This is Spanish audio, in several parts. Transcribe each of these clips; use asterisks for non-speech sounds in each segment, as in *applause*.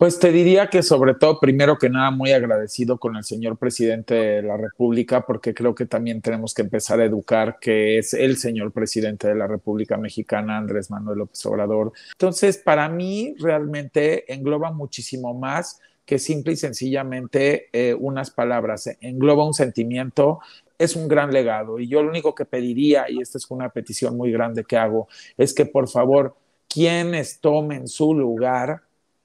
Pues te diría que sobre todo, primero que nada, muy agradecido con el señor presidente de la República, porque creo que también tenemos que empezar a educar que es el señor presidente de la República Mexicana, Andrés Manuel López Obrador. Entonces, para mí realmente engloba muchísimo más que simple y sencillamente eh, unas palabras, engloba un sentimiento, es un gran legado. Y yo lo único que pediría, y esta es una petición muy grande que hago, es que por favor quienes tomen su lugar,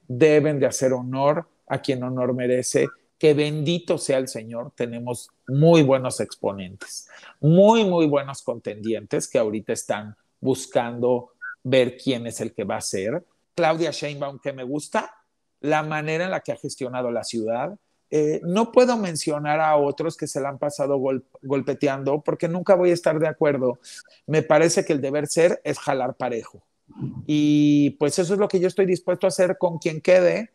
deben de hacer honor a quien honor merece, que bendito sea el Señor, tenemos muy buenos exponentes, muy, muy buenos contendientes que ahorita están buscando ver quién es el que va a ser. Claudia Sheinbaum, que me gusta, la manera en la que ha gestionado la ciudad. Eh, no puedo mencionar a otros que se la han pasado golpeteando porque nunca voy a estar de acuerdo. Me parece que el deber ser es jalar parejo y pues eso es lo que yo estoy dispuesto a hacer con quien quede.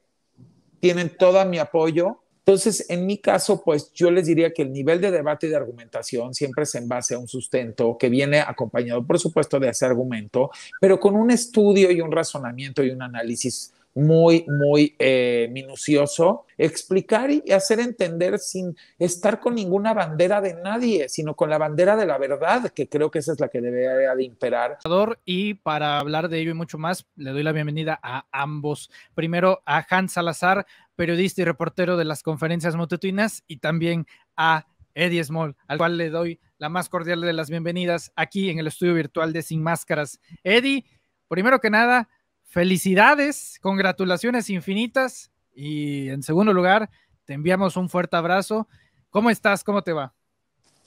Tienen todo mi apoyo. Entonces, en mi caso, pues yo les diría que el nivel de debate y de argumentación siempre se en base a un sustento que viene acompañado, por supuesto, de ese argumento, pero con un estudio y un razonamiento y un análisis muy, muy eh, minucioso, explicar y hacer entender sin estar con ninguna bandera de nadie, sino con la bandera de la verdad, que creo que esa es la que debería de imperar. Y para hablar de ello y mucho más, le doy la bienvenida a ambos. Primero a Hans Salazar, periodista y reportero de las conferencias mototuinas, y también a Eddie Small, al cual le doy la más cordial de las bienvenidas aquí en el estudio virtual de Sin Máscaras. Eddie, primero que nada, felicidades, congratulaciones infinitas y en segundo lugar, te enviamos un fuerte abrazo. ¿Cómo estás? ¿Cómo te va?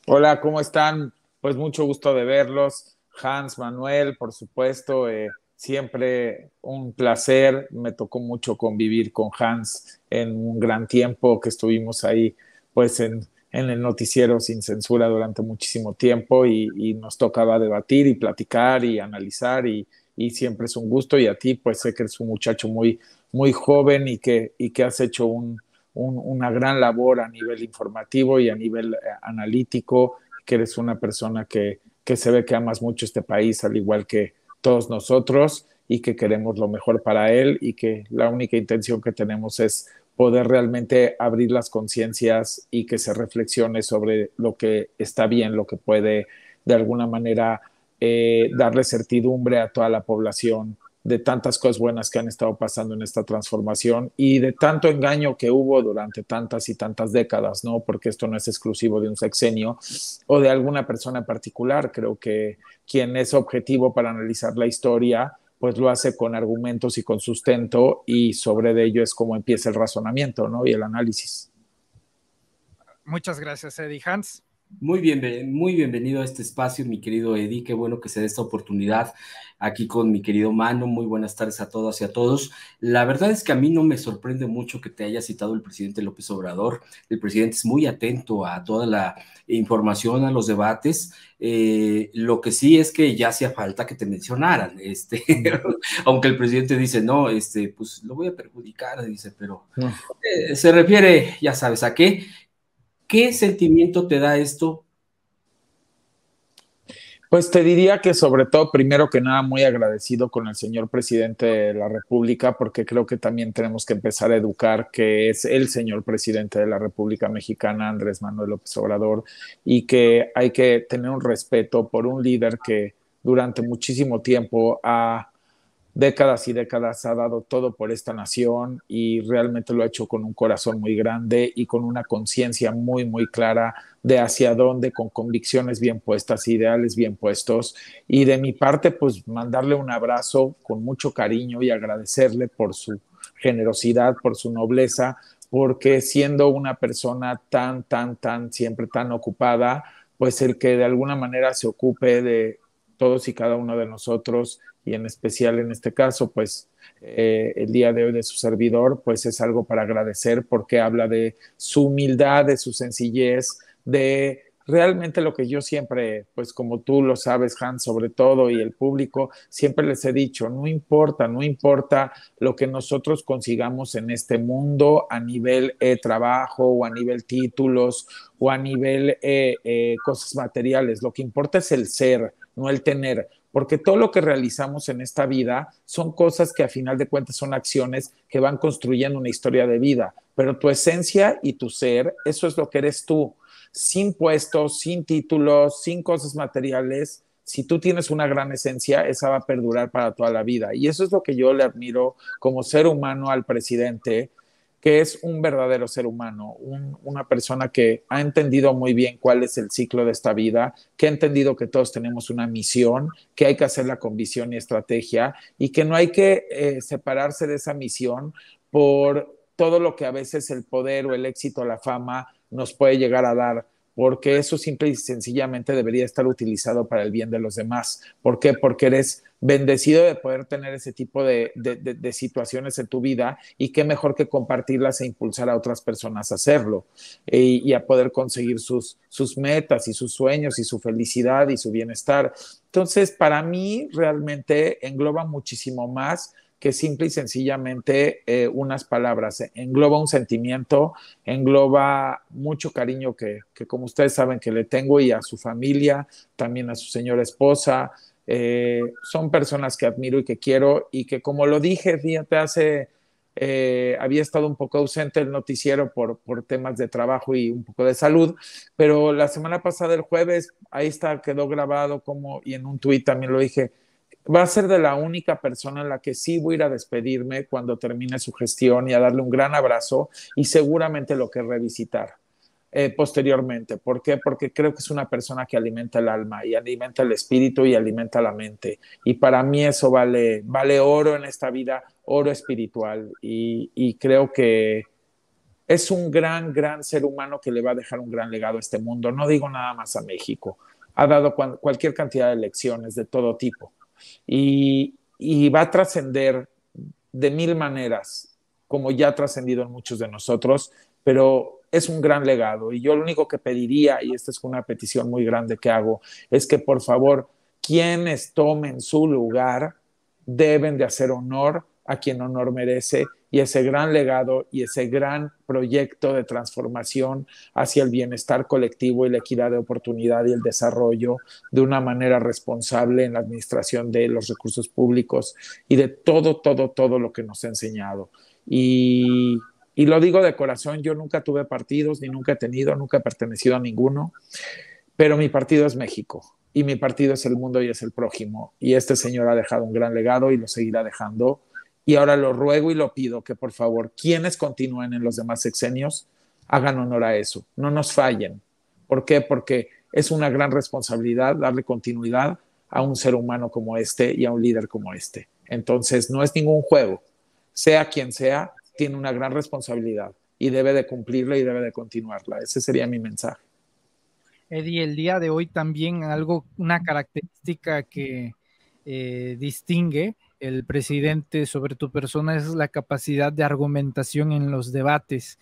Hola, ¿cómo están? Pues mucho gusto de verlos. Hans, Manuel, por supuesto, eh, siempre un placer. Me tocó mucho convivir con Hans en un gran tiempo que estuvimos ahí, pues en, el noticiero sin censura durante muchísimo tiempo y, y nos tocaba debatir y platicar y analizar y, y siempre es un gusto y a ti pues sé que eres un muchacho muy, muy joven y que, y que has hecho una gran labor a nivel informativo y a nivel eh, analítico, que eres una persona que, que se ve que amas mucho este país al igual que todos nosotros y que queremos lo mejor para él y que la única intención que tenemos es poder realmente abrir las conciencias y que se reflexione sobre lo que está bien, lo que puede de alguna manera eh, darle certidumbre a toda la población de tantas cosas buenas que han estado pasando en esta transformación y de tanto engaño que hubo durante tantas y tantas décadas, ¿no? Porque esto no es exclusivo de un sexenio o de alguna persona particular. Creo que quien es objetivo para analizar la historia, pues lo hace con argumentos y con sustento y sobre ello es como empieza el razonamiento, ¿no? Y el análisis. Muchas gracias, Eddie Hans. Muy, bien, muy bienvenido a este espacio, mi querido Eddie. Qué bueno que se dé esta oportunidad aquí con mi querido Mano. Muy buenas tardes a todas y a todos. La verdad es que a mí no me sorprende mucho que te haya citado el presidente López Obrador. El presidente es muy atento a toda la información, a los debates. Eh, lo que sí es que ya hacía falta que te mencionaran, este, *laughs* aunque el presidente dice, no, este, pues lo voy a perjudicar, dice, pero eh, se refiere, ya sabes, a qué. ¿Qué sentimiento te da esto? Pues te diría que sobre todo, primero que nada, muy agradecido con el señor presidente de la República, porque creo que también tenemos que empezar a educar que es el señor presidente de la República Mexicana, Andrés Manuel López Obrador, y que hay que tener un respeto por un líder que durante muchísimo tiempo ha décadas y décadas ha dado todo por esta nación y realmente lo ha hecho con un corazón muy grande y con una conciencia muy, muy clara de hacia dónde, con convicciones bien puestas, ideales bien puestos. Y de mi parte, pues mandarle un abrazo con mucho cariño y agradecerle por su generosidad, por su nobleza, porque siendo una persona tan, tan, tan, siempre tan ocupada, pues el que de alguna manera se ocupe de todos y cada uno de nosotros y en especial en este caso, pues eh, el día de hoy de su servidor, pues es algo para agradecer porque habla de su humildad, de su sencillez, de realmente lo que yo siempre, pues como tú lo sabes, Hans, sobre todo, y el público, siempre les he dicho, no importa, no importa lo que nosotros consigamos en este mundo a nivel de eh, trabajo o a nivel títulos o a nivel eh, cosas materiales, lo que importa es el ser, no el tener, porque todo lo que realizamos en esta vida son cosas que a final de cuentas son acciones que van construyendo una historia de vida, pero tu esencia y tu ser, eso es lo que eres tú, sin puestos, sin títulos, sin cosas materiales, si tú tienes una gran esencia, esa va a perdurar para toda la vida. Y eso es lo que yo le admiro como ser humano al presidente, que es un verdadero ser humano, una persona que ha entendido muy bien cuál es el ciclo de esta vida, que ha entendido que todos tenemos una misión, que hay que hacerla con visión y estrategia y que no hay que eh, separarse de esa misión por todo lo que a veces el poder o el éxito, o la fama nos puede llegar a dar porque eso simple y sencillamente debería estar utilizado para el bien de los demás. ¿Por qué? Porque eres bendecido de poder tener ese tipo de, situaciones en tu vida y qué mejor que compartirlas e impulsar a otras personas a hacerlo eh, y, a poder conseguir sus, sus metas y sus sueños y su felicidad y su bienestar. Entonces, para mí realmente engloba muchísimo más que simple y sencillamente eh, unas palabras. Eh, engloba un sentimiento, engloba mucho cariño que, que, como ustedes saben que le tengo y a su familia, también a su señora esposa. Eh, son personas que admiro y que quiero y que como lo dije, fíjate, hace, había estado un poco ausente el noticiero por, por temas de trabajo y un poco de salud, pero la semana pasada, el jueves, ahí está, quedó grabado como, y en un tuit también lo dije, va a ser de la única persona en la que sí voy a ir a despedirme cuando termine su gestión y a darle un gran abrazo y seguramente lo que revisitar. Eh, posteriormente. ¿Por qué? Porque creo que es una persona que alimenta el alma y alimenta el espíritu y alimenta la mente. Y para mí eso vale, oro en esta vida, oro espiritual. Y, creo que es un gran, gran ser humano que le va a dejar un gran legado a este mundo. No digo nada más a México. Ha dado cualquier cantidad de lecciones de todo tipo y, va a trascender de mil maneras, como ya ha trascendido en muchos de nosotros, pero es un gran legado y yo lo único que pediría, y esta es una petición muy grande que hago, es que por favor quienes tomen su lugar deben de hacer honor a quien honor merece y ese gran legado y ese gran proyecto de transformación hacia el bienestar colectivo y la equidad de oportunidad y el desarrollo de una manera responsable en la administración de los recursos públicos y de todo, todo, todo lo que nos ha enseñado. Y, y lo digo de corazón, yo nunca tuve partidos, ni nunca he tenido, nunca he pertenecido a ninguno, pero mi partido es México y mi partido es el mundo y es el prójimo. Y este señor ha dejado un gran legado y lo seguirá dejando y ahora lo ruego y lo pido que por favor quienes continúen en los demás sexenios hagan honor a eso, no nos fallen. ¿Por qué? Porque es una gran responsabilidad darle continuidad a un ser humano como este y a un líder como este. Entonces, no es ningún juego. Sea quien sea, tiene una gran responsabilidad y debe de cumplirla y debe de continuarla. Ese sería mi mensaje. Eddie, el día de hoy también algo, una característica que eh, distingue el presidente sobre tu persona es la capacidad de argumentación en los debates.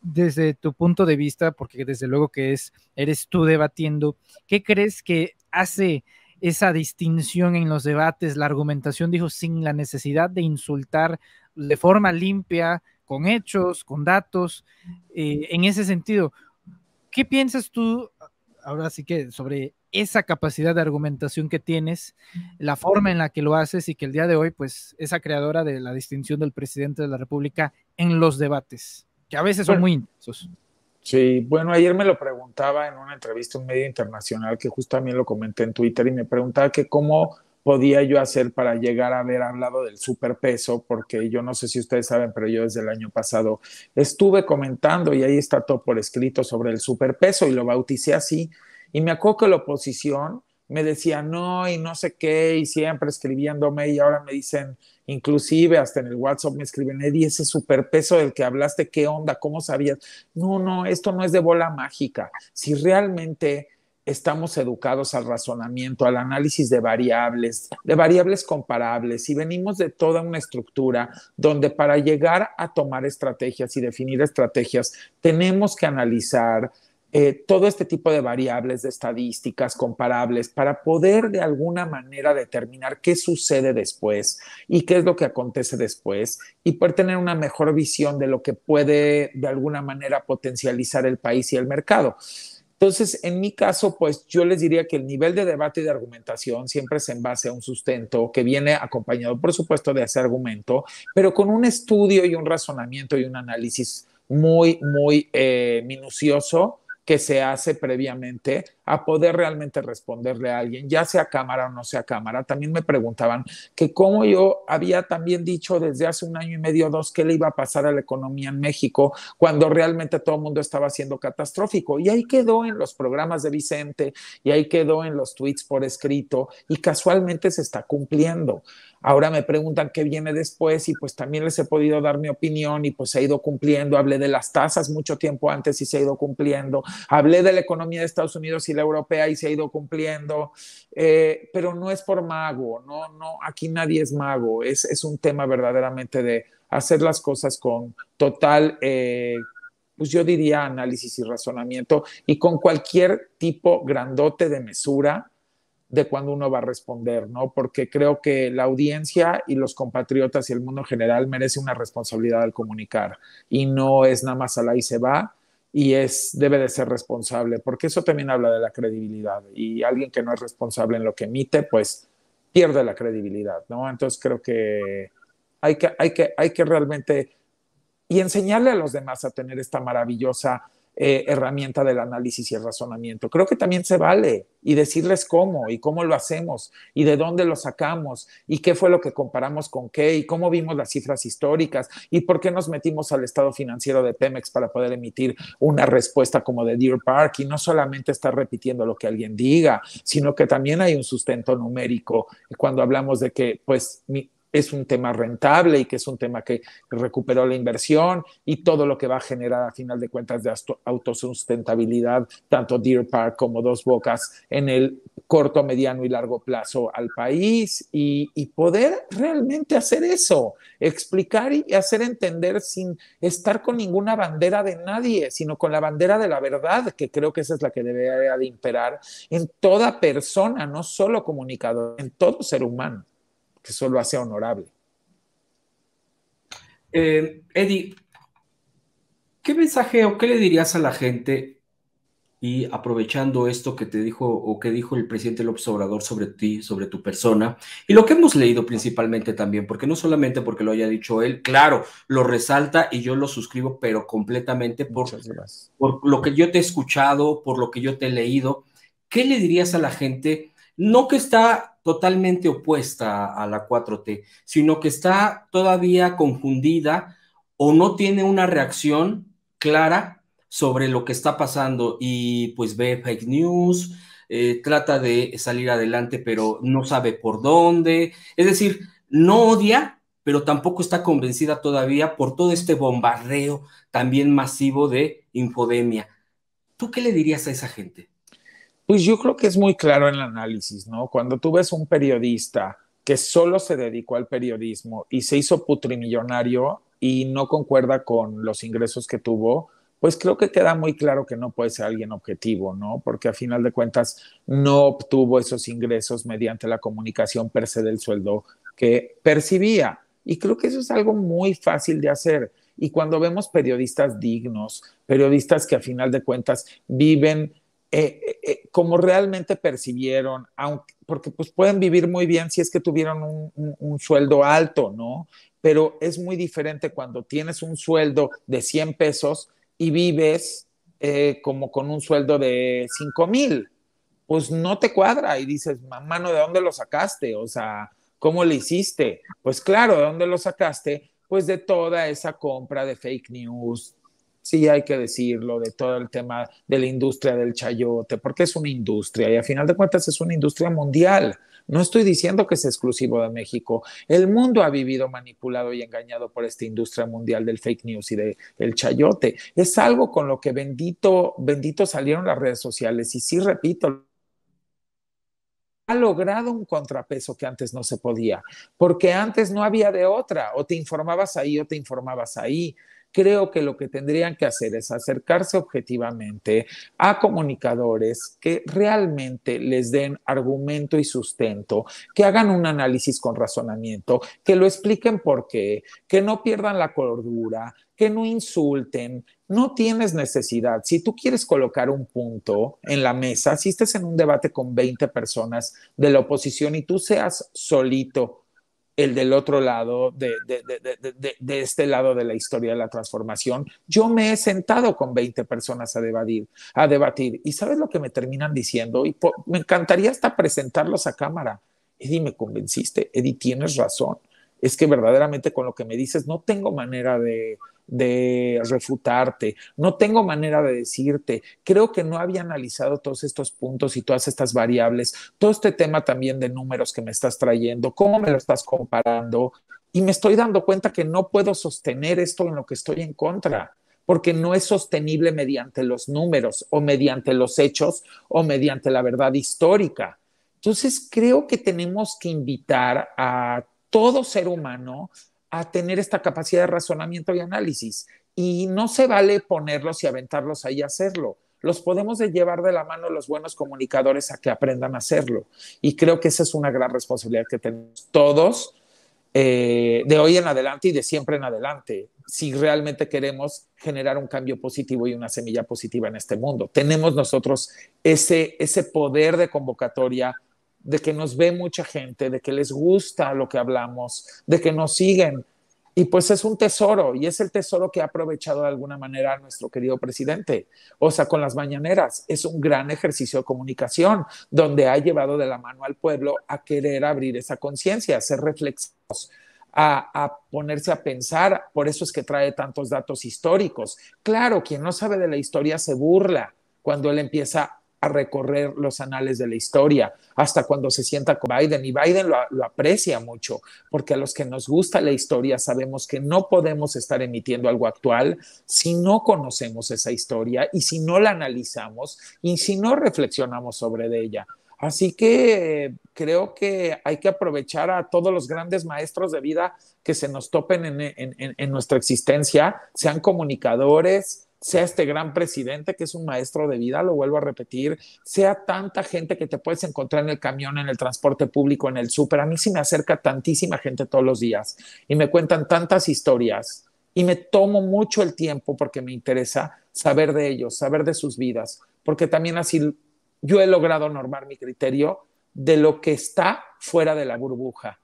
Desde tu punto de vista, porque desde luego que es, eres tú debatiendo, ¿qué crees que hace esa distinción en los debates, la argumentación, dijo, sin la necesidad de insultar de forma limpia, con hechos, con datos, eh, en ese sentido. ¿Qué piensas tú, ahora sí que, sobre esa capacidad de argumentación que tienes, la forma en la que lo haces y que el día de hoy, pues, esa creadora de la distinción del presidente de la República en los debates, que a veces son muy intensos. Sí, bueno, ayer me lo preguntaba en una entrevista en un medio internacional que justo también lo comenté en Twitter y me preguntaba que cómo podía yo hacer para llegar a haber hablado del superpeso, porque yo no sé si ustedes saben, pero yo desde el año pasado estuve comentando y ahí está todo por escrito sobre el superpeso y lo bauticé así y me acuerdo que la oposición me decía no y no sé qué y siempre escribiéndome y ahora me dicen, inclusive hasta en el WhatsApp me escriben, Eddie, ese superpeso del que hablaste, ¿qué onda? ¿Cómo sabías? No, no, esto no es de bola mágica. Si realmente estamos educados al razonamiento, al análisis de variables, de variables comparables, y venimos de toda una estructura donde para llegar a tomar estrategias y definir estrategias tenemos que analizar, eh, todo este tipo de variables, de estadísticas comparables, para poder de alguna manera determinar qué sucede después y qué es lo que acontece después y poder tener una mejor visión de lo que puede de alguna manera potencializar el país y el mercado. Entonces, en mi caso, pues yo les diría que el nivel de debate y de argumentación siempre se en a un sustento que viene acompañado, por supuesto, de ese argumento, pero con un estudio y un razonamiento y un análisis muy, muy eh, minucioso que se hace previamente a poder realmente responderle a alguien, ya sea cámara o no sea cámara. También me preguntaban que como yo había también dicho desde hace un año y medio dos qué le iba a pasar a la economía en México cuando realmente todo el mundo estaba siendo catastrófico. Y ahí quedó en los programas de Vicente y ahí quedó en los tweets por escrito y casualmente se está cumpliendo. Ahora me preguntan qué viene después y pues también les he podido dar mi opinión y pues se ha ido cumpliendo. Hablé de las tasas mucho tiempo antes y se ha ido cumpliendo. Hablé de la economía de Estados Unidos y la europea y se ha ido cumpliendo. Eh, pero no es por mago, no, no, aquí nadie es mago. Es, un tema verdaderamente de hacer las cosas con total... Eh, pues yo diría análisis y razonamiento y con cualquier tipo grandote de mesura, de cuándo uno va a responder, ¿no? Porque creo que la audiencia y los compatriotas y el mundo general merece una responsabilidad al comunicar y no es nada más al ahí se va y es debe de ser responsable, porque eso también habla de la credibilidad y alguien que no es responsable en lo que emite, pues pierde la credibilidad, ¿no? Entonces creo que hay que hay que hay que realmente y enseñarle a los demás a tener esta maravillosa eh, herramienta del análisis y el razonamiento. Creo que también se vale y decirles cómo y cómo lo hacemos y de dónde lo sacamos y qué fue lo que comparamos con qué y cómo vimos las cifras históricas y por qué nos metimos al estado financiero de Pemex para poder emitir una respuesta como de Deer Park y no solamente estar repitiendo lo que alguien diga, sino que también hay un sustento numérico cuando hablamos de que pues mi, es un tema rentable y que es un tema que recuperó la inversión y todo lo que va a generar a final de cuentas de autosustentabilidad, tanto Deer Park como Dos Bocas en el corto, mediano y largo plazo al país y, poder realmente hacer eso, explicar y hacer entender sin estar con ninguna bandera de nadie, sino con la bandera de la verdad, que creo que esa es la que debería de imperar en toda persona, no solo comunicador, en todo ser humano que solo hace honorable. Eh, Eddie, ¿qué mensaje o qué le dirías a la gente? Y aprovechando esto que te dijo o que dijo el presidente López Obrador sobre ti, sobre tu persona, y lo que hemos leído principalmente también, porque no solamente porque lo haya dicho él, claro, lo resalta y yo lo suscribo, pero completamente por lo que yo te he escuchado, por lo que yo te he leído. ¿Qué le dirías a la gente? No que está totalmente opuesta a la 4T, sino que está todavía confundida o no tiene una reacción clara sobre lo que está pasando y pues ve fake news, eh, trata de salir adelante pero no sabe por dónde, es decir, no odia, pero tampoco está convencida todavía por todo este bombardeo también masivo de infodemia. ¿Tú qué le dirías a esa gente? Pues yo creo que es muy claro en el análisis, ¿no? Cuando tú ves un periodista que solo se dedicó al periodismo y se hizo putrimillonario y no concuerda con los ingresos que tuvo, pues creo que queda muy claro que no puede ser alguien objetivo, ¿no? Porque a final de cuentas no obtuvo esos ingresos mediante la comunicación per se del sueldo que percibía. Y creo que eso es algo muy fácil de hacer. Y cuando vemos periodistas dignos, periodistas que a final de cuentas viven eh, eh, eh, como realmente percibieron, porque pues pueden vivir muy bien si es que tuvieron un, sueldo alto, ¿no? Pero es muy diferente cuando tienes un sueldo de 100 pesos y vives como con un sueldo de 5 mil, pues no te cuadra y dices, mano, ¿de dónde lo sacaste? O sea, ¿cómo lo hiciste? Pues claro, ¿de dónde lo sacaste? Pues de toda esa compra de fake news, sí hay que decirlo, de todo el tema de la industria del chayote, porque es una industria y a final de cuentas es una industria mundial. No estoy diciendo que es exclusivo de México. El mundo ha vivido manipulado y engañado por esta industria mundial del fake news y del chayote. Es algo con lo que bendito, bendito salieron las redes sociales. Y sí, repito, ha logrado un contrapeso que antes no se podía, porque antes no había de otra, o te informabas ahí o te informabas ahí creo que lo que tendrían que hacer es acercarse objetivamente a comunicadores que realmente les den argumento y sustento, que hagan un análisis con razonamiento, que lo expliquen por qué, que no pierdan la cordura, que no insulten, no tienes necesidad. Si tú quieres colocar un punto en la mesa, si estás en un debate con 20 personas de la oposición y tú seas solito el del otro lado, de, este lado de la historia de la transformación. Yo me he sentado con 20 personas a debatir, a debatir y ¿sabes lo que me terminan diciendo? Y me encantaría hasta presentarlos a cámara. Eddie, me convenciste. Eddie, tienes razón. Es que verdaderamente con lo que me dices no tengo manera de, de refutarte, no tengo manera de decirte, creo que no había analizado todos estos puntos y todas estas variables, todo este tema también de números que me estás trayendo, cómo me lo estás comparando, y me estoy dando cuenta que no puedo sostener esto en lo que estoy en contra porque no es sostenible mediante los números o mediante los hechos o mediante la verdad histórica. Entonces, creo que tenemos que invitar a todo ser humano a tener esta capacidad de razonamiento y análisis. Y no se vale ponerlos y aventarlos ahí a hacerlo. Los podemos llevar de la mano los buenos comunicadores a que aprendan a hacerlo. Y creo que esa es una gran responsabilidad que tenemos todos eh, de hoy en adelante y de siempre en adelante, si realmente queremos generar un cambio positivo y una semilla positiva en este mundo. Tenemos nosotros ese, ese poder de convocatoria de que nos ve mucha gente, de que les gusta lo que hablamos, de que nos siguen. Y pues es un tesoro y es el tesoro que ha aprovechado de alguna manera nuestro querido presidente. O sea, con las mañaneras es un gran ejercicio de comunicación donde ha llevado de la mano al pueblo a querer abrir esa conciencia, a ser reflexivos. A, a, ponerse a pensar, por eso es que trae tantos datos históricos. Claro, quien no sabe de la historia se burla cuando él empieza a recorrer los anales de la historia, hasta cuando se sienta con Biden. Y Biden lo, aprecia mucho, porque a los que nos gusta la historia sabemos que no podemos estar emitiendo algo actual si no conocemos esa historia y si no la analizamos y si no reflexionamos sobre ella. Así que creo que hay que aprovechar a todos los grandes maestros de vida que se nos topen en nuestra existencia, sean comunicadores, sea este gran presidente que es un maestro de vida, lo vuelvo a repetir, sea tanta gente que te puedes encontrar en el camión, en el transporte público, en el súper. A mí sí me acerca tantísima gente todos los días y me cuentan tantas historias y me tomo mucho el tiempo porque me interesa saber de ellos, saber de sus vidas, porque también así yo he logrado normar mi criterio de lo que está fuera de la burbuja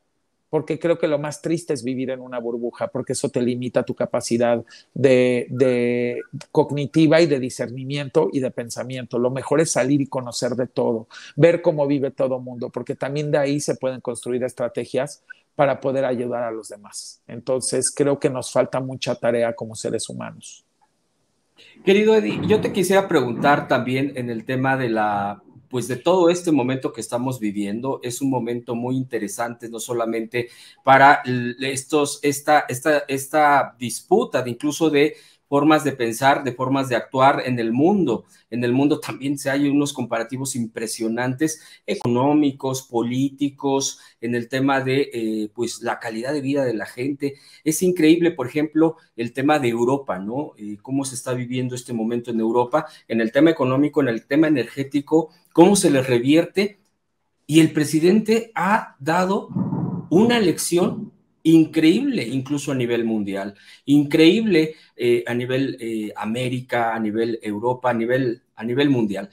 porque creo que lo más triste es vivir en una burbuja, porque eso te limita tu capacidad de, cognitiva y de discernimiento y de pensamiento. Lo mejor es salir y conocer de todo, ver cómo vive todo mundo, porque también de ahí se pueden construir estrategias para poder ayudar a los demás. Entonces, creo que nos falta mucha tarea como seres humanos. Querido Eddie, yo te quisiera preguntar también en el tema de la pues de todo este momento que estamos viviendo. Es un momento muy interesante, no solamente para estos, esta, esta disputa, de incluso de formas de pensar, de formas de actuar en el mundo. En el mundo también se hay unos comparativos impresionantes económicos, políticos, en el tema de eh, pues la calidad de vida de la gente. Es increíble, por ejemplo, el tema de Europa, ¿no? Eh, cómo se está viviendo este momento en Europa, en el tema económico, en el tema energético, cómo se le revierte. Y el presidente ha dado una lección increíble, incluso a nivel mundial, increíble eh, a nivel eh, América, a nivel Europa, a nivel, a nivel mundial.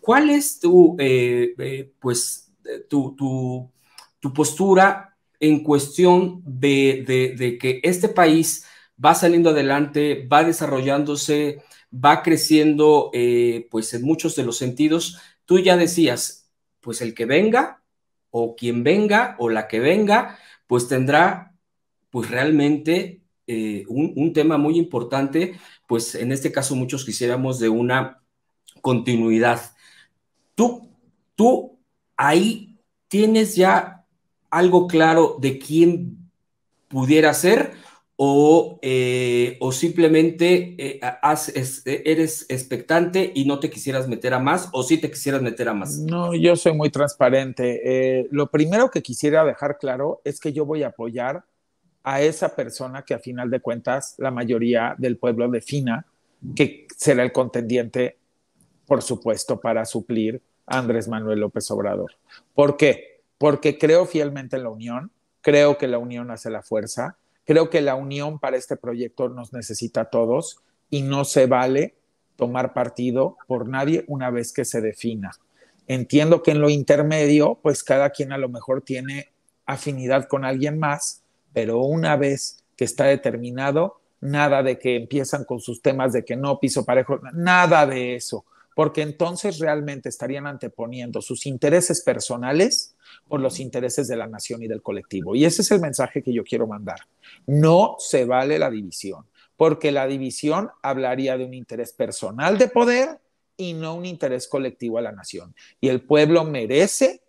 ¿Cuál es tu, eh, pues, tu, tu, postura en cuestión de, de, de, que este país va saliendo adelante, va desarrollándose, va creciendo, pues, en muchos de los sentidos? Tú ya decías, pues, el que venga o quien venga o la que venga, pues tendrá pues realmente eh, un, tema muy importante, pues en este caso muchos quisiéramos de una continuidad. Tú, tú ahí tienes ya algo claro de quién pudiera ser eh, o, simplemente eh, eh, eres expectante y no te quisieras meter a más o sí te quisieras meter a más? No, yo soy muy transparente. lo primero que quisiera dejar claro es que yo voy a apoyar a esa persona que a final de cuentas la mayoría del pueblo defina que será el contendiente, por supuesto, para suplir a Andrés Manuel López Obrador. ¿Por qué? Porque creo fielmente en la unión, creo que la unión hace la fuerza Creo que la unión para este proyecto nos necesita a todos y no se vale tomar partido por nadie una vez que se defina. Entiendo que en lo intermedio, pues cada quien a lo mejor tiene afinidad con alguien más, pero una vez que está determinado, nada de que empiezan con sus temas de que no piso parejo, nada de eso porque entonces realmente estarían anteponiendo sus intereses personales por los intereses de la nación y del colectivo. Y ese es el mensaje que yo quiero mandar. No se vale la división, porque la división hablaría de un interés personal de poder y no un interés colectivo a la nación. Y el pueblo merece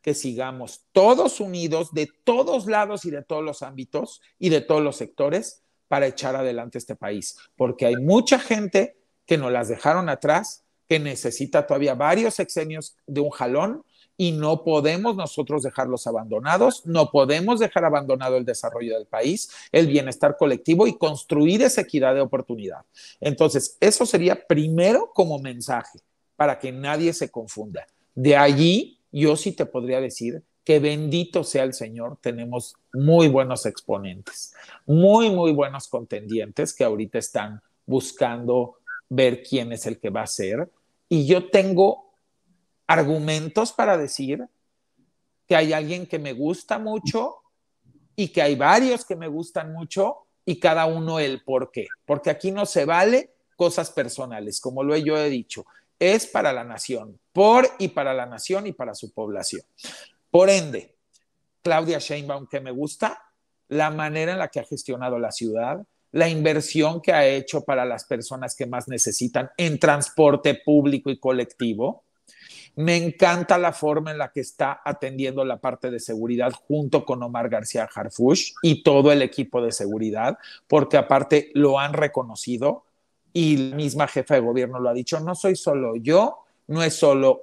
que sigamos todos unidos de todos lados y de todos los ámbitos y de todos los sectores para echar adelante este país, porque hay mucha gente que nos las dejaron atrás que necesita todavía varios sexenios de un jalón y no podemos nosotros dejarlos abandonados, no podemos dejar abandonado el desarrollo del país, el bienestar colectivo y construir esa equidad de oportunidad. Entonces, eso sería primero como mensaje para que nadie se confunda. De allí, yo sí te podría decir que bendito sea el Señor, tenemos muy buenos exponentes, muy, muy buenos contendientes que ahorita están buscando ver quién es el que va a ser. Y yo tengo argumentos para decir que hay alguien que me gusta mucho y que hay varios que me gustan mucho y cada uno el por qué. Porque aquí no se vale cosas personales, como lo yo he dicho. Es para la nación, por y para la nación y para su población. Por ende, Claudia Sheinbaum, que me gusta, la manera en la que ha gestionado la ciudad, la inversión que ha hecho para las personas que más necesitan en transporte público y colectivo. Me encanta la forma en la que está atendiendo la parte de seguridad junto con Omar García Harfush y todo el equipo de seguridad, porque aparte lo han reconocido y la misma jefa de gobierno lo ha dicho, no soy solo yo, no es solo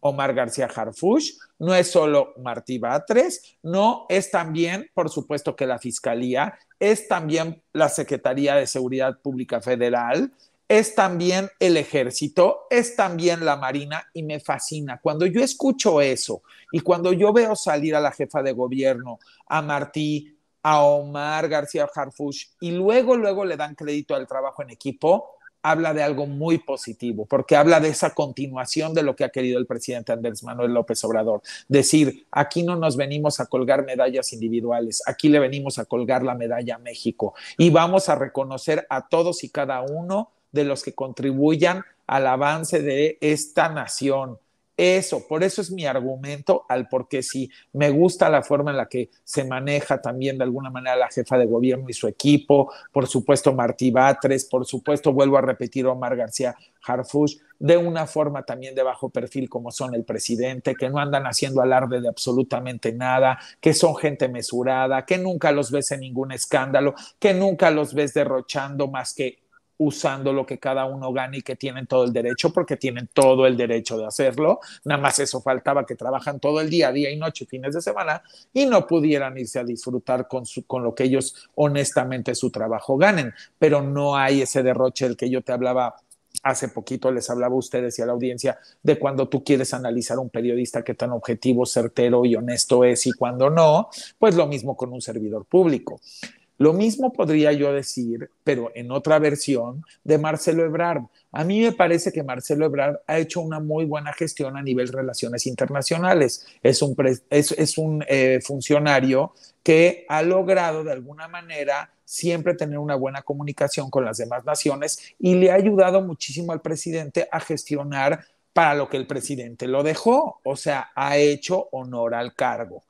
Omar García Harfush, no es solo Martí Batres, no es también, por supuesto, que la Fiscalía, es también la Secretaría de Seguridad Pública Federal, es también el ejército, es también la marina y me fascina. Cuando yo escucho eso y cuando yo veo salir a la jefa de gobierno, a Martí, a Omar García Harfush y luego, luego le dan crédito al trabajo en equipo, habla de algo muy positivo, porque habla de esa continuación de lo que ha querido el presidente Andrés Manuel López Obrador. Decir, aquí no nos venimos a colgar medallas individuales, aquí le venimos a colgar la medalla a México y vamos a reconocer a todos y cada uno de los que contribuyan al avance de esta nación eso, por eso es mi argumento al porque sí, me gusta la forma en la que se maneja también de alguna manera la jefa de gobierno y su equipo, por supuesto Martí Batres, por supuesto vuelvo a repetir Omar García Harfush, de una forma también de bajo perfil como son el presidente, que no andan haciendo alarde de absolutamente nada, que son gente mesurada, que nunca los ves en ningún escándalo, que nunca los ves derrochando más que usando lo que cada uno gana y que tienen todo el derecho, porque tienen todo el derecho de hacerlo. Nada más eso faltaba, que trabajan todo el día, día y noche, fines de semana, y no pudieran irse a disfrutar con, lo que ellos honestamente su trabajo ganen. Pero no hay ese derroche del que yo te hablaba hace poquito les hablaba a ustedes y a la audiencia de cuando tú quieres analizar a un periodista que tan objetivo, certero y honesto es y cuando no, pues lo mismo con un servidor público. Lo mismo podría yo decir, pero en otra versión, de Marcelo Ebrard. A mí me parece que Marcelo Ebrard ha hecho una muy buena gestión a nivel relaciones internacionales. Es un, eh, funcionario que ha logrado de alguna manera siempre tener una buena comunicación con las demás naciones y le ha ayudado muchísimo al presidente a gestionar para lo que el presidente lo dejó, o sea, ha hecho honor al cargo.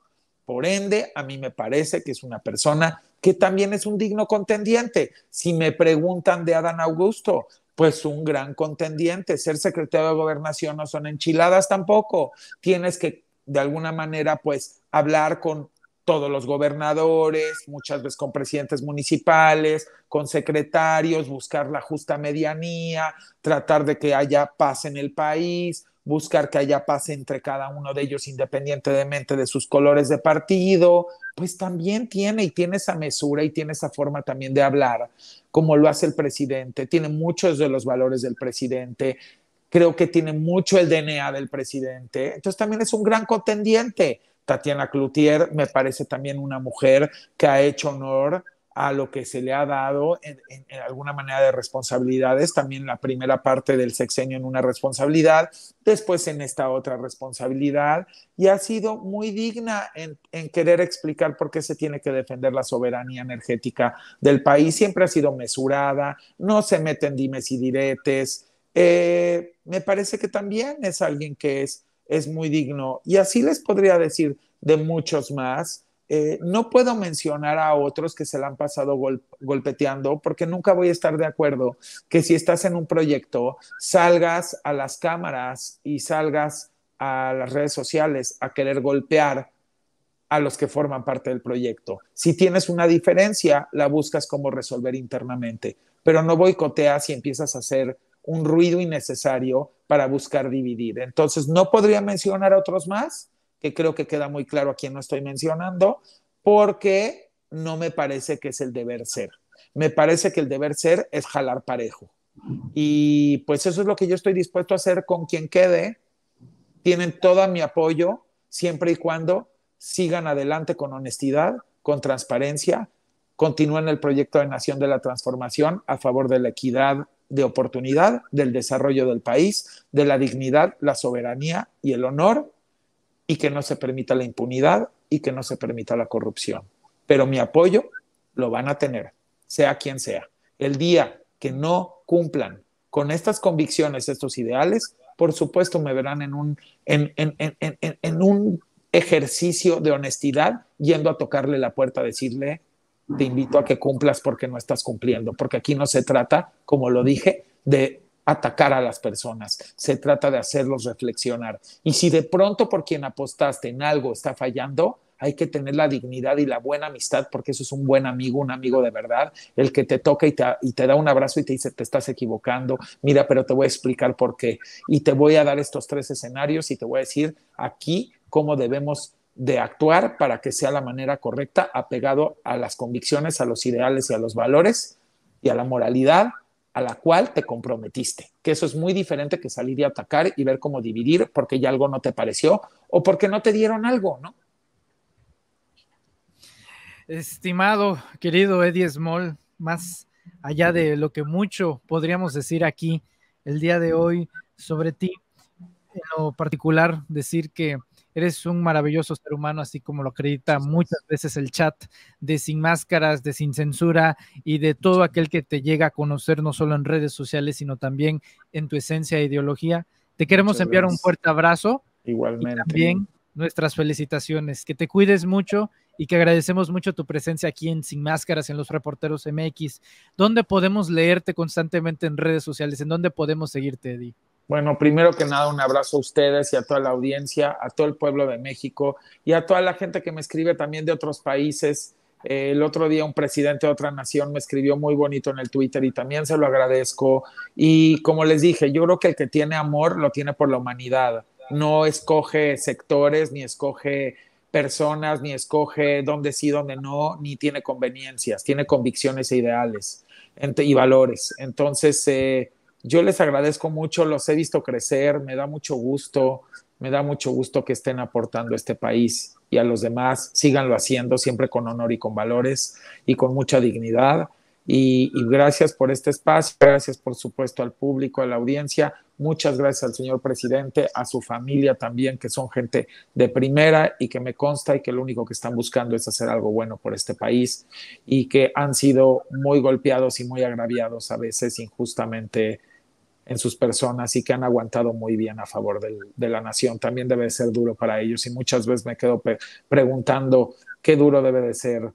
Por ende, a mí me parece que es una persona que también es un digno contendiente. Si me preguntan de Adán Augusto, pues un gran contendiente. Ser secretario de gobernación no son enchiladas tampoco. Tienes que, de alguna manera, pues hablar con todos los gobernadores, muchas veces con presidentes municipales, con secretarios, buscar la justa medianía, tratar de que haya paz en el país, buscar que haya paz entre cada uno de ellos independientemente de sus colores de partido, pues también tiene y tiene esa mesura y tiene esa forma también de hablar, como lo hace el presidente, tiene muchos de los valores del presidente, creo que tiene mucho el DNA del presidente, entonces también es un gran contendiente. Tatiana Cloutier me parece también una mujer que ha hecho honor a lo que se le ha dado en, alguna manera de responsabilidades, también la primera parte del sexenio en una responsabilidad, después en esta otra responsabilidad, y ha sido muy digna en, querer explicar por qué se tiene que defender la soberanía energética del país, siempre ha sido mesurada, no se mete en dimes y diretes, eh, me parece que también es alguien que es, es muy digno, y así les podría decir de muchos más eh, no puedo mencionar a otros que se la han pasado golpeteando porque nunca voy a estar de acuerdo que si estás en un proyecto salgas a las cámaras y salgas a las redes sociales a querer golpear a los que forman parte del proyecto. Si tienes una diferencia, la buscas como resolver internamente, pero no boicoteas y empiezas a hacer un ruido innecesario para buscar dividir. Entonces, no podría mencionar a otros más, que creo que queda muy claro a quién no estoy mencionando, porque no me parece que es el deber ser. Me parece que el deber ser es jalar parejo. Y pues eso es lo que yo estoy dispuesto a hacer con quien quede. Tienen todo mi apoyo, siempre y cuando sigan adelante con honestidad, con transparencia, continúen el proyecto de Nación de la Transformación a favor de la equidad de oportunidad, del desarrollo del país, de la dignidad, la soberanía y el honor y que no se permita la impunidad y que no se permita la corrupción. Pero mi apoyo lo van a tener, sea quien sea. El día que no cumplan con estas convicciones, estos ideales, por supuesto me verán en un, en un ejercicio de honestidad yendo a tocarle la puerta, a decirle, te invito a que cumplas porque no estás cumpliendo, porque aquí no se trata, como lo dije, de atacar a las personas, se trata de hacerlos reflexionar. Y si de pronto por quien apostaste en algo está fallando, hay que tener la dignidad y la buena amistad porque eso es un buen amigo, un amigo de verdad, el que te toca y te, da un abrazo y te dice, te estás equivocando, mira, pero te voy a explicar por qué. Y te voy a dar estos tres escenarios y te voy a decir aquí cómo debemos de actuar para que sea la manera correcta, apegado a las convicciones, a los ideales y a los valores y a la moralidad a la cual te comprometiste, que eso es muy diferente que salir y atacar y ver cómo dividir porque ya algo no te pareció o porque no te dieron algo, ¿no? Estimado, querido Eddie Small, más allá de lo que mucho podríamos decir aquí el día de hoy sobre ti, en lo particular decir que Eres un maravilloso ser humano, así como lo acredita muchas veces el chat de Sin Máscaras, de Sin Censura y de todo aquel que te llega a conocer no solo en redes sociales, sino también en tu esencia e ideología. Te queremos enviar un fuerte abrazo. Igualmente. también nuestras felicitaciones. Que te cuides mucho y que agradecemos mucho tu presencia aquí en Sin Máscaras, en los reporteros MX, donde podemos leerte constantemente en redes sociales, en donde podemos seguirte, Eddie. Bueno, primero que nada, un abrazo a ustedes y a toda la audiencia, a todo el pueblo de México y a toda la gente que me escribe también de otros países. Eh, el otro día un presidente de otra nación me escribió muy bonito en el Twitter y también se lo agradezco. Y como les dije, yo creo que el que tiene amor lo tiene por la humanidad. No escoge sectores, ni escoge personas, ni escoge dónde sí, dónde no, ni tiene conveniencias, tiene convicciones e ideales y valores. Entonces, eh, yo les agradezco mucho, los he visto crecer, me da mucho gusto, me da mucho gusto que estén aportando a este país y a los demás, síganlo haciendo siempre con honor y con valores y con mucha dignidad. Y, y, gracias por este espacio, gracias por supuesto al público, a la audiencia, muchas gracias al señor presidente, a su familia también, que son gente de primera y que me consta y que lo único que están buscando es hacer algo bueno por este país y que han sido muy golpeados y muy agraviados a veces injustamente en sus personas y que han aguantado muy bien a favor de la nación. También debe ser duro para ellos y muchas veces me quedo preguntando qué duro debe de ser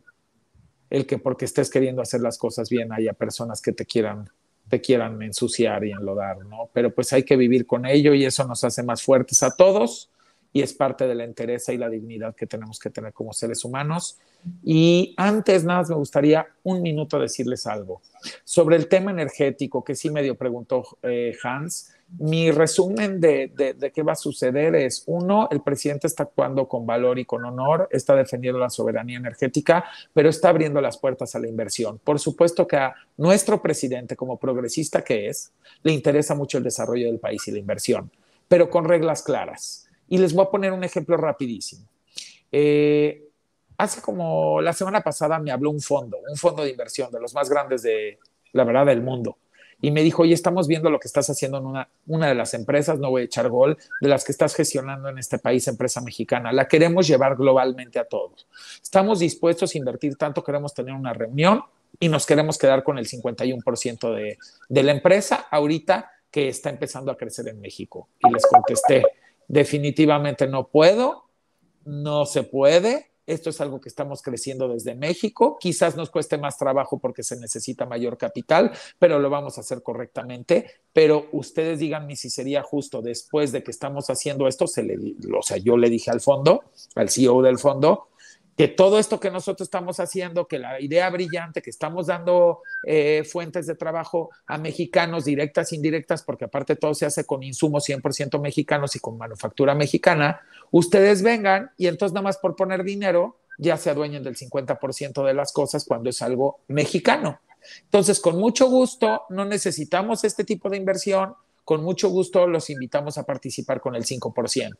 el que porque estés queriendo hacer las cosas bien haya personas que te quieran te quieran ensuciar y enlodar, ¿no? Pero pues hay que vivir con ello y eso nos hace más fuertes a todos y es parte de la entereza y la dignidad que tenemos que tener como seres humanos. Y antes nada me gustaría un minuto decirles algo sobre el tema energético que sí medio preguntó eh, Hans. Mi resumen de, de qué va a suceder es, uno, el presidente está actuando con valor y con honor, está defendiendo la soberanía energética, pero está abriendo las puertas a la inversión. Por supuesto que a nuestro presidente, como progresista que es, le interesa mucho el desarrollo del país y la inversión, pero con reglas claras y les voy a poner un ejemplo rapidísimo. Eh, hace como la semana pasada me habló un fondo, un fondo de inversión de los más grandes de la verdad del mundo. Y me dijo, oye, estamos viendo lo que estás haciendo en una, de las empresas, no voy a echar gol, de las que estás gestionando en este país, empresa mexicana. La queremos llevar globalmente a todos. Estamos dispuestos a invertir tanto, queremos tener una reunión y nos queremos quedar con el 51% de, de la empresa ahorita que está empezando a crecer en México. Y les contesté, definitivamente no puedo, no se puede. Esto es algo que estamos creciendo desde México. Quizás nos cueste más trabajo porque se necesita mayor capital, pero lo vamos a hacer correctamente. Pero ustedes díganme si sería justo después de que estamos haciendo esto, se le, o sea, yo le dije al fondo, al CEO del fondo, que todo esto que nosotros estamos haciendo, que la idea brillante, que estamos dando eh, fuentes de trabajo a mexicanos directas, indirectas, porque aparte todo se hace con insumos 100% mexicanos y con manufactura mexicana, ustedes vengan y entonces nada más por poner dinero ya se adueñen del 50% de las cosas cuando es algo mexicano. Entonces, con mucho gusto, no necesitamos este tipo de inversión, con mucho gusto los invitamos a participar con el 5%.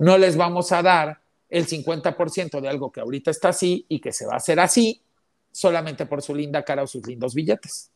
No les vamos a dar el 50% de algo que ahorita está así y que se va a hacer así solamente por su linda cara o sus lindos billetes.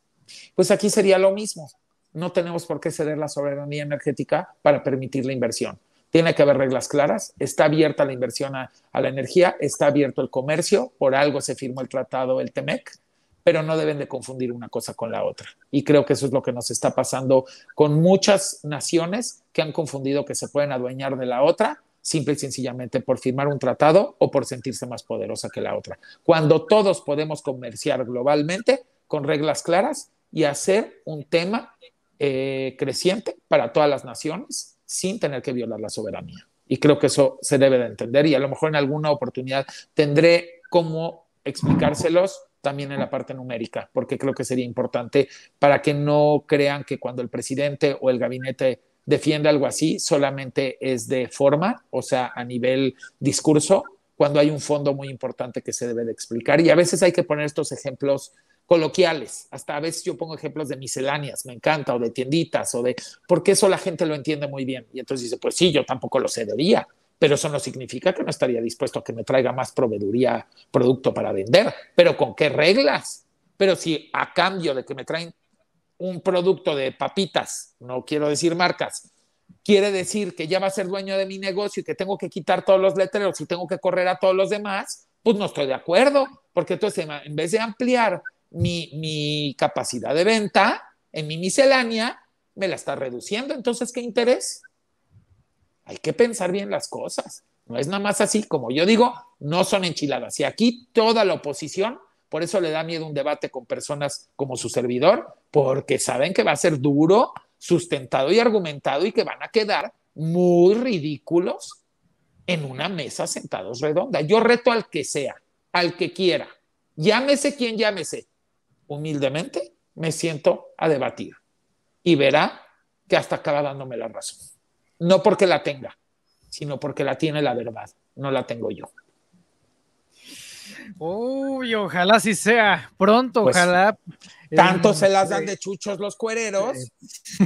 Pues aquí sería lo mismo. No tenemos por qué ceder la soberanía energética para permitir la inversión. Tiene que haber reglas claras, está abierta la inversión a, la energía, está abierto el comercio, por algo se firmó el tratado, el TEMEC, pero no deben de confundir una cosa con la otra. Y creo que eso es lo que nos está pasando con muchas naciones que han confundido que se pueden adueñar de la otra simple y sencillamente por firmar un tratado o por sentirse más poderosa que la otra. Cuando todos podemos comerciar globalmente con reglas claras y hacer un tema eh, creciente para todas las naciones sin tener que violar la soberanía. Y creo que eso se debe de entender y a lo mejor en alguna oportunidad tendré cómo explicárselos también en la parte numérica, porque creo que sería importante para que no crean que cuando el presidente o el gabinete defiende algo así solamente es de forma, o sea, a nivel discurso, cuando hay un fondo muy importante que se debe de explicar. Y a veces hay que poner estos ejemplos coloquiales, hasta a veces yo pongo ejemplos de misceláneas, me encanta, o de tienditas, o de, porque eso la gente lo entiende muy bien. Y entonces dice, pues sí, yo tampoco lo cedería, pero eso no significa que no estaría dispuesto a que me traiga más proveeduría, producto para vender, pero con qué reglas. Pero si a cambio de que me traen un producto de papitas, no quiero decir marcas, quiere decir que ya va a ser dueño de mi negocio y que tengo que quitar todos los letreros y tengo que correr a todos los demás, pues no estoy de acuerdo, porque entonces en vez de ampliar mi, capacidad de venta en mi miscelánea, me la está reduciendo. Entonces, ¿qué interés? Hay que pensar bien las cosas. No es nada más así, como yo digo, no son enchiladas. Y aquí toda la oposición por eso le da miedo un debate con personas como su servidor, porque saben que va a ser duro, sustentado y argumentado y que van a quedar muy ridículos en una mesa sentados redonda. Yo reto al que sea, al que quiera, llámese quien llámese. Humildemente me siento a debatir y verá que hasta acaba dándome la razón. No porque la tenga, sino porque la tiene la verdad, no la tengo yo. Uy, ojalá si sea pronto, pues, ojalá. Eh, tanto se las dan eh, de chuchos los cuereros. Eh,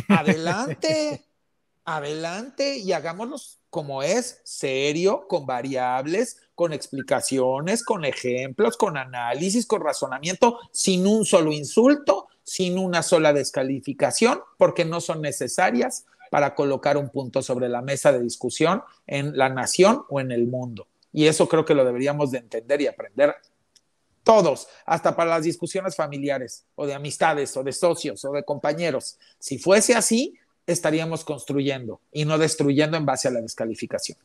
adelante, *laughs* adelante y hagámoslos como es, serio, con variables, con explicaciones, con ejemplos, con análisis, con razonamiento, sin un solo insulto, sin una sola descalificación, porque no son necesarias para colocar un punto sobre la mesa de discusión en la nación o en el mundo. Y eso creo que lo deberíamos de entender y aprender todos, hasta para las discusiones familiares o de amistades o de socios o de compañeros. Si fuese así, estaríamos construyendo y no destruyendo en base a la descalificación.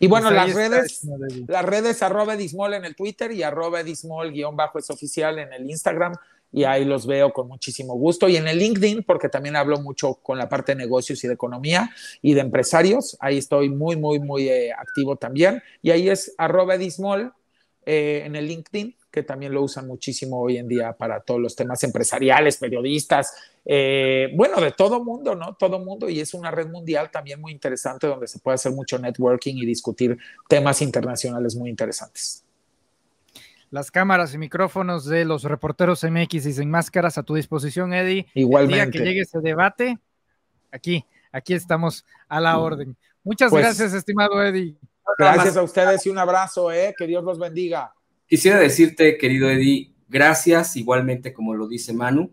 Y bueno, pues las redes, las redes arroba dismol en el Twitter y arroba Edismol guión bajo es oficial en el Instagram y ahí los veo con muchísimo gusto. Y en el LinkedIn, porque también hablo mucho con la parte de negocios y de economía y de empresarios, ahí estoy muy, muy, muy eh, activo también. Y ahí es arroba edismol eh, en el LinkedIn, que también lo usan muchísimo hoy en día para todos los temas empresariales, periodistas, eh, bueno, de todo mundo, ¿no? Todo mundo. Y es una red mundial también muy interesante donde se puede hacer mucho networking y discutir temas internacionales muy interesantes las cámaras y micrófonos de los reporteros MX y sin máscaras a tu disposición, Eddie. Igualmente. El día que llegue ese debate, aquí, aquí estamos a la mm. orden. Muchas pues, gracias, estimado Eddie. Gracias a ustedes y un abrazo, eh. que Dios los bendiga. Quisiera decirte, querido Eddie, gracias, igualmente como lo dice Manu.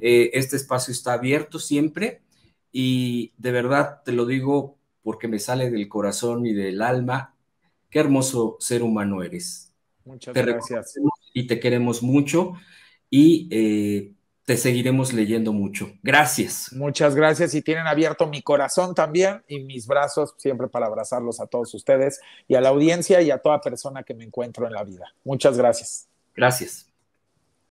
Eh, este espacio está abierto siempre y de verdad te lo digo porque me sale del corazón y del alma. Qué hermoso ser humano eres Muchas gracias. Y te queremos mucho y eh, te seguiremos leyendo mucho. Gracias. Muchas gracias y tienen abierto mi corazón también y mis brazos siempre para abrazarlos a todos ustedes y a la audiencia y a toda persona que me encuentro en la vida. Muchas gracias. Gracias.